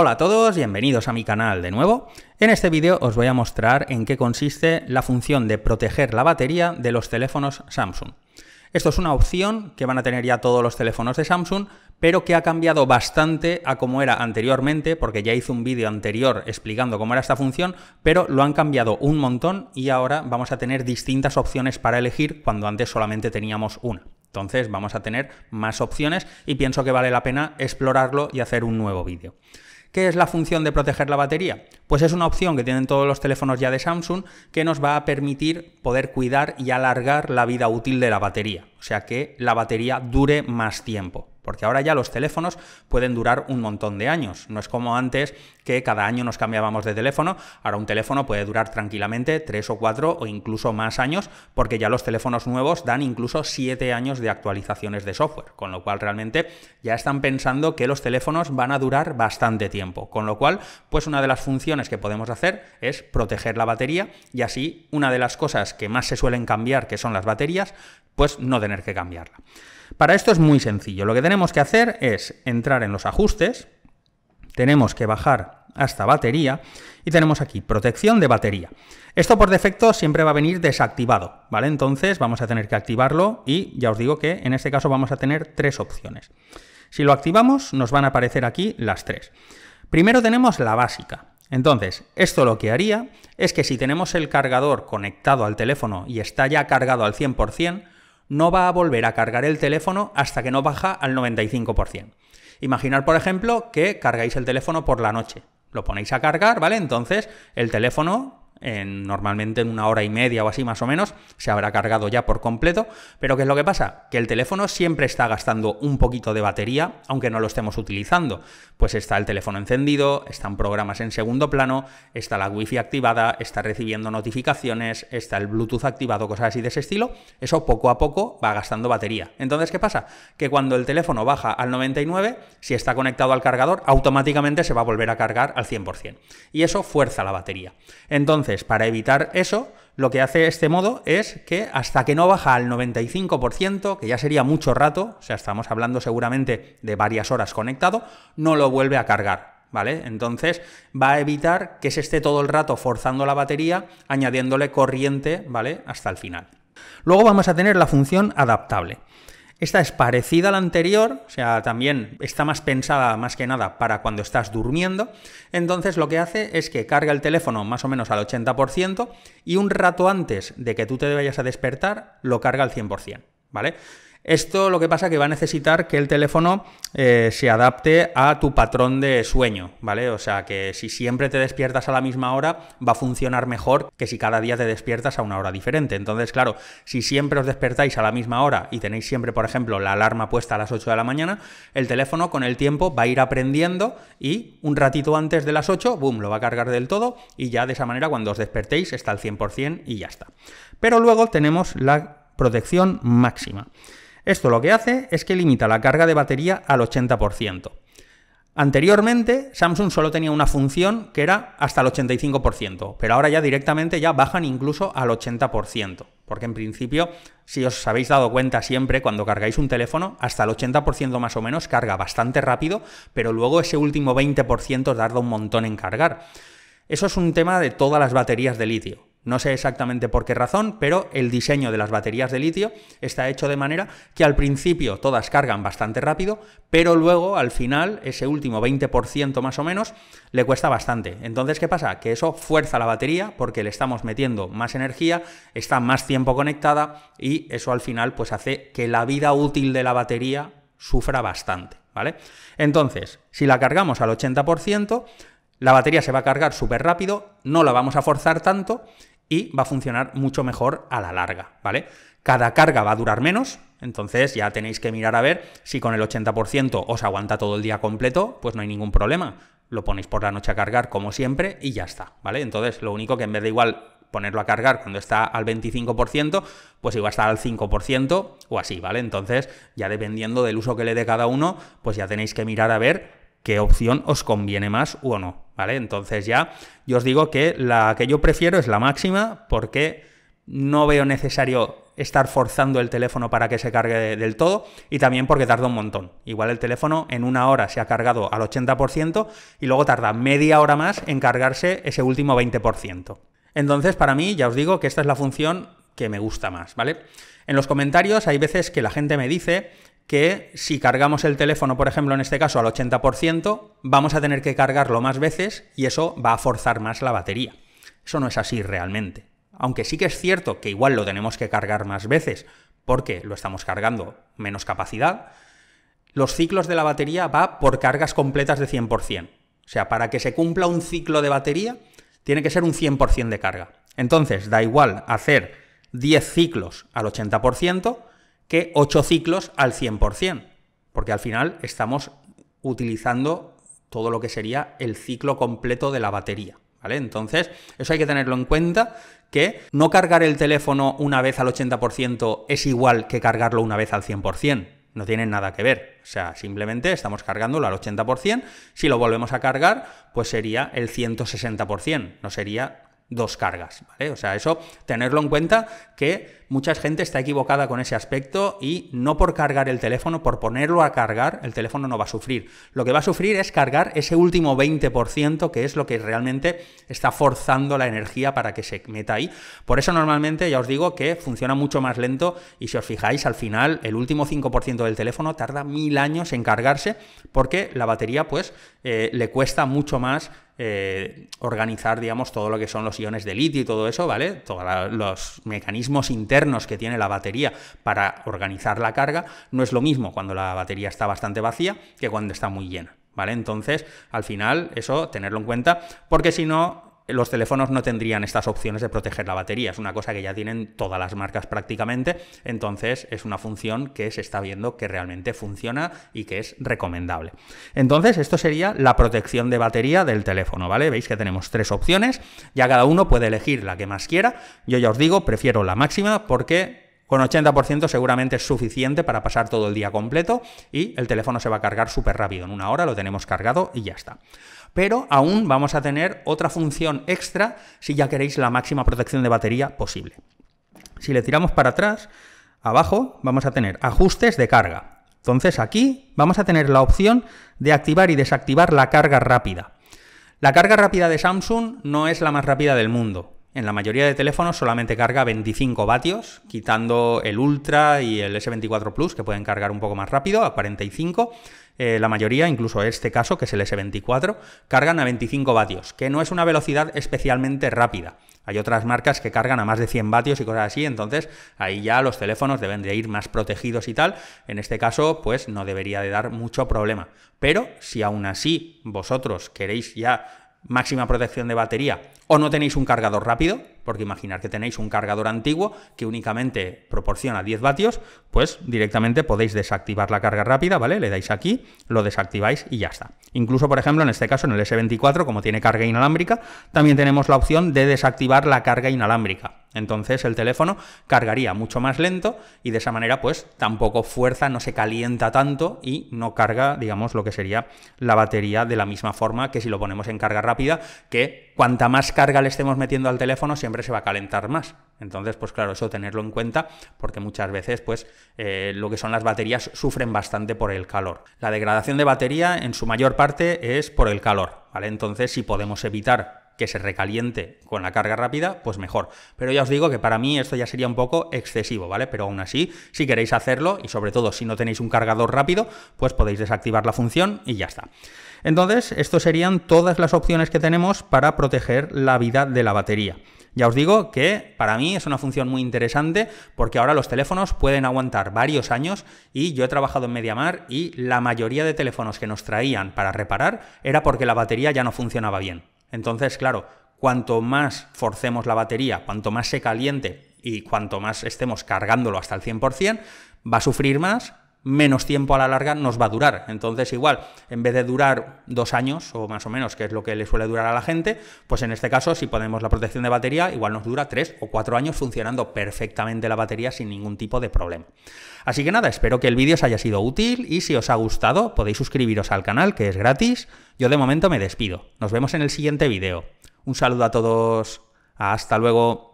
Hola a todos, bienvenidos a mi canal de nuevo. En este vídeo os voy a mostrar en qué consiste la función de proteger la batería de los teléfonos Samsung. Esto es una opción que van a tener ya todos los teléfonos de Samsung, pero que ha cambiado bastante a como era anteriormente, porque ya hice un vídeo anterior explicando cómo era esta función, pero lo han cambiado un montón y ahora vamos a tener distintas opciones para elegir cuando antes solamente teníamos una. Entonces vamos a tener más opciones y pienso que vale la pena explorarlo y hacer un nuevo vídeo. ¿Qué es la función de proteger la batería? Pues es una opción que tienen todos los teléfonos ya de Samsung que nos va a permitir poder cuidar y alargar la vida útil de la batería, o sea que la batería dure más tiempo porque ahora ya los teléfonos pueden durar un montón de años. No es como antes que cada año nos cambiábamos de teléfono, ahora un teléfono puede durar tranquilamente tres o cuatro o incluso más años, porque ya los teléfonos nuevos dan incluso siete años de actualizaciones de software, con lo cual realmente ya están pensando que los teléfonos van a durar bastante tiempo, con lo cual pues una de las funciones que podemos hacer es proteger la batería y así una de las cosas que más se suelen cambiar, que son las baterías, pues no tener que cambiarla. Para esto es muy sencillo. Lo que tenemos que hacer es entrar en los ajustes, tenemos que bajar hasta batería y tenemos aquí protección de batería. Esto por defecto siempre va a venir desactivado, ¿vale? Entonces vamos a tener que activarlo y ya os digo que en este caso vamos a tener tres opciones. Si lo activamos nos van a aparecer aquí las tres. Primero tenemos la básica. Entonces, esto lo que haría es que si tenemos el cargador conectado al teléfono y está ya cargado al 100%, no va a volver a cargar el teléfono hasta que no baja al 95%. Imaginar, por ejemplo, que cargáis el teléfono por la noche. Lo ponéis a cargar, ¿vale? Entonces el teléfono normalmente en una hora y media o así más o menos, se habrá cargado ya por completo, pero ¿qué es lo que pasa? Que el teléfono siempre está gastando un poquito de batería, aunque no lo estemos utilizando. Pues está el teléfono encendido, están programas en segundo plano, está la wifi activada, está recibiendo notificaciones, está el Bluetooth activado, cosas así de ese estilo, eso poco a poco va gastando batería. Entonces, ¿qué pasa? Que cuando el teléfono baja al 99, si está conectado al cargador, automáticamente se va a volver a cargar al 100%. Y eso fuerza la batería. Entonces, entonces, para evitar eso, lo que hace este modo es que hasta que no baja al 95%, que ya sería mucho rato, o sea, estamos hablando seguramente de varias horas conectado, no lo vuelve a cargar. ¿Vale? Entonces va a evitar que se esté todo el rato forzando la batería, añadiéndole corriente, ¿vale? Hasta el final. Luego vamos a tener la función adaptable. Esta es parecida a la anterior, o sea, también está más pensada más que nada para cuando estás durmiendo. Entonces lo que hace es que carga el teléfono más o menos al 80% y un rato antes de que tú te vayas a despertar lo carga al 100%, ¿vale? Esto lo que pasa es que va a necesitar que el teléfono eh, se adapte a tu patrón de sueño, ¿vale? O sea, que si siempre te despiertas a la misma hora, va a funcionar mejor que si cada día te despiertas a una hora diferente. Entonces, claro, si siempre os despertáis a la misma hora y tenéis siempre, por ejemplo, la alarma puesta a las 8 de la mañana, el teléfono con el tiempo va a ir aprendiendo y un ratito antes de las 8, boom, lo va a cargar del todo y ya de esa manera cuando os despertéis está al 100% y ya está. Pero luego tenemos la protección máxima. Esto lo que hace es que limita la carga de batería al 80%. Anteriormente Samsung solo tenía una función que era hasta el 85%, pero ahora ya directamente ya bajan incluso al 80%, porque en principio, si os habéis dado cuenta siempre cuando cargáis un teléfono, hasta el 80% más o menos carga bastante rápido, pero luego ese último 20% tarda un montón en cargar. Eso es un tema de todas las baterías de litio. No sé exactamente por qué razón, pero el diseño de las baterías de litio está hecho de manera que al principio todas cargan bastante rápido, pero luego al final ese último 20% más o menos le cuesta bastante. Entonces, ¿qué pasa? Que eso fuerza la batería porque le estamos metiendo más energía, está más tiempo conectada y eso al final pues hace que la vida útil de la batería sufra bastante, ¿vale? Entonces, si la cargamos al 80%, la batería se va a cargar súper rápido, no la vamos a forzar tanto y va a funcionar mucho mejor a la larga, ¿vale? Cada carga va a durar menos, entonces ya tenéis que mirar a ver si con el 80% os aguanta todo el día completo, pues no hay ningún problema. Lo ponéis por la noche a cargar como siempre y ya está, ¿vale? Entonces lo único que en vez de igual ponerlo a cargar cuando está al 25%, pues iba a estar al 5% o así, ¿vale? Entonces, ya dependiendo del uso que le dé cada uno, pues ya tenéis que mirar a ver qué opción os conviene más o no. ¿vale? Entonces ya yo os digo que la que yo prefiero es la máxima porque no veo necesario estar forzando el teléfono para que se cargue del todo y también porque tarda un montón. Igual el teléfono en una hora se ha cargado al 80% y luego tarda media hora más en cargarse ese último 20%. Entonces para mí ya os digo que esta es la función que me gusta más, ¿vale? En los comentarios hay veces que la gente me dice que si cargamos el teléfono, por ejemplo, en este caso al 80%, vamos a tener que cargarlo más veces y eso va a forzar más la batería. Eso no es así realmente. Aunque sí que es cierto que igual lo tenemos que cargar más veces porque lo estamos cargando menos capacidad, los ciclos de la batería va por cargas completas de 100%. O sea, para que se cumpla un ciclo de batería, tiene que ser un 100% de carga. Entonces, da igual hacer 10 ciclos al 80%, que 8 ciclos al 100%, porque al final estamos utilizando todo lo que sería el ciclo completo de la batería. ¿Vale? Entonces, eso hay que tenerlo en cuenta, que no cargar el teléfono una vez al 80% es igual que cargarlo una vez al 100%, no tienen nada que ver. O sea, simplemente estamos cargándolo al 80%, si lo volvemos a cargar, pues sería el 160%, no sería dos cargas, ¿vale? O sea, eso tenerlo en cuenta que mucha gente está equivocada con ese aspecto y no por cargar el teléfono, por ponerlo a cargar, el teléfono no va a sufrir. Lo que va a sufrir es cargar ese último 20% que es lo que realmente está forzando la energía para que se meta ahí. Por eso normalmente ya os digo que funciona mucho más lento y si os fijáis al final el último 5% del teléfono tarda mil años en cargarse porque la batería pues eh, le cuesta mucho más eh, organizar digamos todo lo que son los iones de litio y todo eso, ¿vale? los mecanismos internos que tiene la batería para organizar la carga, no es lo mismo cuando la batería está bastante vacía que cuando está muy llena. ¿Vale? Entonces, al final, eso tenerlo en cuenta, porque si no, los teléfonos no tendrían estas opciones de proteger la batería. Es una cosa que ya tienen todas las marcas prácticamente. Entonces es una función que se está viendo que realmente funciona y que es recomendable. Entonces esto sería la protección de batería del teléfono, ¿vale? Veis que tenemos tres opciones. Ya cada uno puede elegir la que más quiera. Yo ya os digo, prefiero la máxima porque con 80% seguramente es suficiente para pasar todo el día completo y el teléfono se va a cargar súper rápido. En una hora lo tenemos cargado y ya está. Pero aún vamos a tener otra función extra si ya queréis la máxima protección de batería posible. Si le tiramos para atrás, abajo vamos a tener ajustes de carga. Entonces aquí vamos a tener la opción de activar y desactivar la carga rápida. La carga rápida de Samsung no es la más rápida del mundo. En la mayoría de teléfonos solamente carga 25 vatios, quitando el Ultra y el S24 Plus, que pueden cargar un poco más rápido, a 45. Eh, la mayoría, incluso este caso, que es el S24, cargan a 25 vatios, que no es una velocidad especialmente rápida. Hay otras marcas que cargan a más de 100 vatios y cosas así, entonces ahí ya los teléfonos deben de ir más protegidos y tal. En este caso, pues no debería de dar mucho problema. Pero si aún así vosotros queréis ya máxima protección de batería, o no tenéis un cargador rápido, porque imaginar que tenéis un cargador antiguo que únicamente proporciona 10 vatios, pues directamente podéis desactivar la carga rápida, ¿vale? Le dais aquí, lo desactiváis y ya está. Incluso, por ejemplo, en este caso, en el S24, como tiene carga inalámbrica, también tenemos la opción de desactivar la carga inalámbrica. Entonces el teléfono cargaría mucho más lento y de esa manera pues tampoco fuerza, no se calienta tanto y no carga, digamos, lo que sería la batería de la misma forma que si lo ponemos en carga rápida, que cuanta más carga le estemos metiendo al teléfono siempre se va a calentar más. Entonces, pues claro, eso tenerlo en cuenta porque muchas veces pues eh, lo que son las baterías sufren bastante por el calor. La degradación de batería en su mayor parte es por el calor, ¿vale? Entonces, si podemos evitar que se recaliente con la carga rápida, pues mejor. Pero ya os digo que para mí esto ya sería un poco excesivo, ¿vale? Pero aún así, si queréis hacerlo, y sobre todo si no tenéis un cargador rápido, pues podéis desactivar la función y ya está. Entonces, esto serían todas las opciones que tenemos para proteger la vida de la batería. Ya os digo que para mí es una función muy interesante porque ahora los teléfonos pueden aguantar varios años y yo he trabajado en Mediamar y la mayoría de teléfonos que nos traían para reparar era porque la batería ya no funcionaba bien. Entonces, claro, cuanto más forcemos la batería, cuanto más se caliente y cuanto más estemos cargándolo hasta el 100%, va a sufrir más, menos tiempo a la larga nos va a durar. Entonces, igual, en vez de durar dos años o más o menos, que es lo que le suele durar a la gente, pues en este caso, si ponemos la protección de batería, igual nos dura tres o cuatro años funcionando perfectamente la batería sin ningún tipo de problema. Así que nada, espero que el vídeo os haya sido útil y si os ha gustado podéis suscribiros al canal, que es gratis yo de momento me despido. Nos vemos en el siguiente video. Un saludo a todos. Hasta luego.